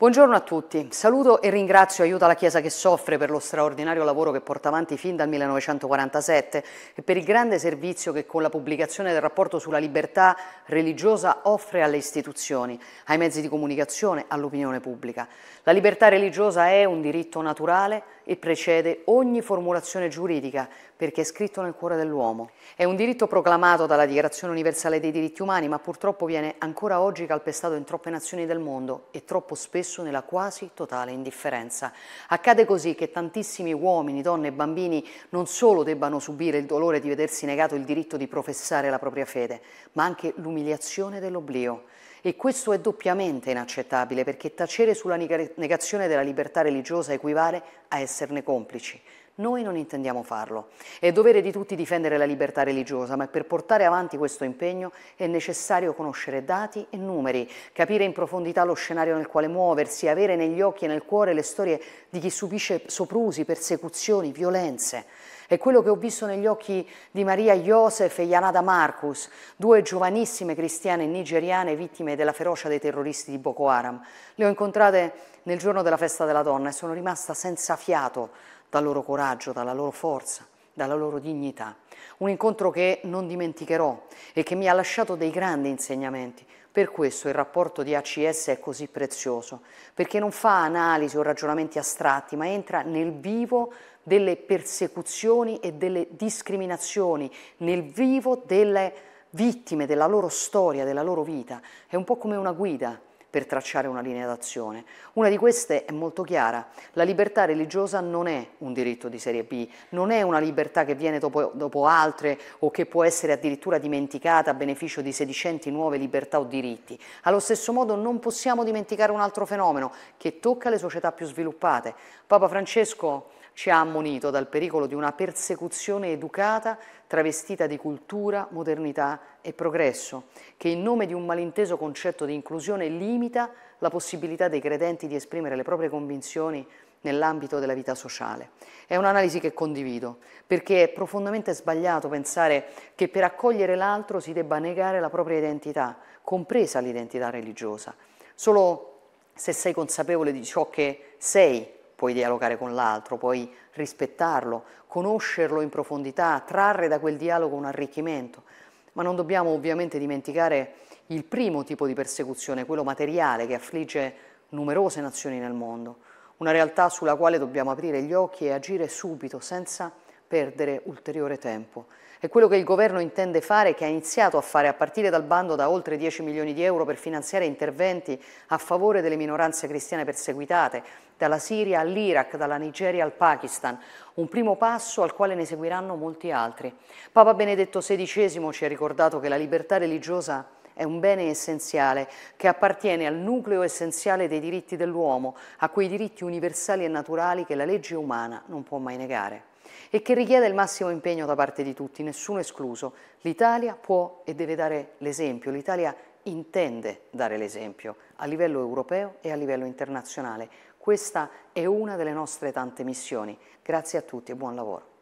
Buongiorno a tutti, saluto e ringrazio Aiuta la Chiesa che soffre per lo straordinario lavoro che porta avanti fin dal 1947 e per il grande servizio che con la pubblicazione del rapporto sulla libertà religiosa offre alle istituzioni, ai mezzi di comunicazione, all'opinione pubblica. La libertà religiosa è un diritto naturale e precede ogni formulazione giuridica perché è scritto nel cuore dell'uomo. È un diritto proclamato dalla Dichiarazione Universale dei Diritti Umani ma purtroppo viene ancora oggi calpestato in troppe nazioni del mondo e troppo spesso spesso nella quasi totale indifferenza. Accade così che tantissimi uomini, donne e bambini non solo debbano subire il dolore di vedersi negato il diritto di professare la propria fede, ma anche l'umiliazione dell'oblio. E questo è doppiamente inaccettabile perché tacere sulla negazione della libertà religiosa equivale a esserne complici. Noi non intendiamo farlo. È dovere di tutti difendere la libertà religiosa, ma per portare avanti questo impegno è necessario conoscere dati e numeri, capire in profondità lo scenario nel quale muoversi, avere negli occhi e nel cuore le storie di chi subisce soprusi, persecuzioni, violenze. È quello che ho visto negli occhi di Maria Josef e Yanada Marcus, due giovanissime cristiane nigeriane vittime della ferocia dei terroristi di Boko Haram. Le ho incontrate nel giorno della festa della donna e sono rimasta senza fiato dal loro coraggio, dalla loro forza, dalla loro dignità. Un incontro che non dimenticherò e che mi ha lasciato dei grandi insegnamenti. Per questo il rapporto di ACS è così prezioso, perché non fa analisi o ragionamenti astratti, ma entra nel vivo delle persecuzioni e delle discriminazioni, nel vivo delle vittime, della loro storia, della loro vita. È un po' come una guida per tracciare una linea d'azione. Una di queste è molto chiara, la libertà religiosa non è un diritto di serie B, non è una libertà che viene dopo, dopo altre o che può essere addirittura dimenticata a beneficio di sedicenti nuove libertà o diritti. Allo stesso modo non possiamo dimenticare un altro fenomeno che tocca le società più sviluppate. Papa Francesco ci ha ammonito dal pericolo di una persecuzione educata travestita di cultura, modernità e progresso, che in nome di un malinteso concetto di inclusione limita la possibilità dei credenti di esprimere le proprie convinzioni nell'ambito della vita sociale. È un'analisi che condivido, perché è profondamente sbagliato pensare che per accogliere l'altro si debba negare la propria identità, compresa l'identità religiosa. Solo se sei consapevole di ciò che sei puoi dialogare con l'altro, puoi rispettarlo, conoscerlo in profondità, trarre da quel dialogo un arricchimento. Ma non dobbiamo ovviamente dimenticare il primo tipo di persecuzione, quello materiale che affligge numerose nazioni nel mondo, una realtà sulla quale dobbiamo aprire gli occhi e agire subito, senza perdere ulteriore tempo. È quello che il governo intende fare, che ha iniziato a fare a partire dal bando da oltre 10 milioni di euro per finanziare interventi a favore delle minoranze cristiane perseguitate, dalla Siria all'Iraq, dalla Nigeria al Pakistan, un primo passo al quale ne seguiranno molti altri. Papa Benedetto XVI ci ha ricordato che la libertà religiosa è un bene essenziale che appartiene al nucleo essenziale dei diritti dell'uomo, a quei diritti universali e naturali che la legge umana non può mai negare e che richiede il massimo impegno da parte di tutti, nessuno escluso. L'Italia può e deve dare l'esempio, l'Italia intende dare l'esempio a livello europeo e a livello internazionale. Questa è una delle nostre tante missioni. Grazie a tutti e buon lavoro.